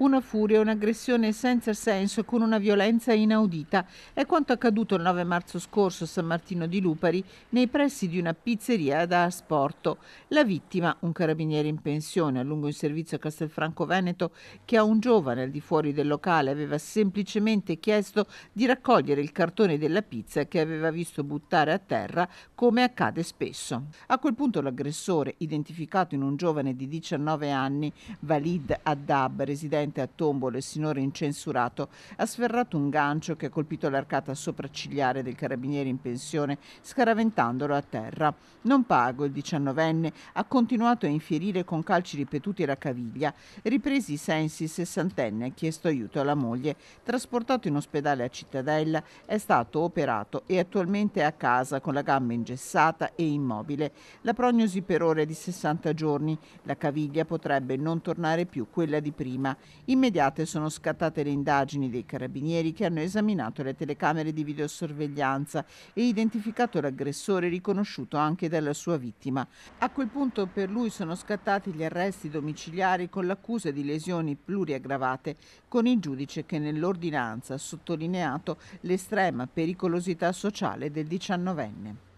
Una furia, un'aggressione senza senso con una violenza inaudita. È quanto accaduto il 9 marzo scorso a San Martino di Lupari, nei pressi di una pizzeria da asporto. La vittima, un carabiniere in pensione, a lungo in servizio a Castelfranco Veneto, che a un giovane al di fuori del locale aveva semplicemente chiesto di raccogliere il cartone della pizza che aveva visto buttare a terra, come accade spesso. A quel punto l'aggressore, identificato in un giovane di 19 anni, Valid Addab, residente concorrente a e sinora incensurato, ha sferrato un gancio che ha colpito l'arcata sopraccigliare del carabiniere in pensione, scaraventandolo a terra. Non pago, il diciannovenne ha continuato a infierire con calci ripetuti alla caviglia. Ripresi i sensi, il sessantenne ha chiesto aiuto alla moglie. Trasportato in ospedale a Cittadella, è stato operato e attualmente è a casa con la gamba ingessata e immobile. La prognosi per ora è di 60 giorni. La caviglia potrebbe non tornare più quella di prima. Immediate sono scattate le indagini dei carabinieri che hanno esaminato le telecamere di videosorveglianza e identificato l'aggressore riconosciuto anche dalla sua vittima. A quel punto per lui sono scattati gli arresti domiciliari con l'accusa di lesioni pluriaggravate, con il giudice che nell'ordinanza ha sottolineato l'estrema pericolosità sociale del 19enne.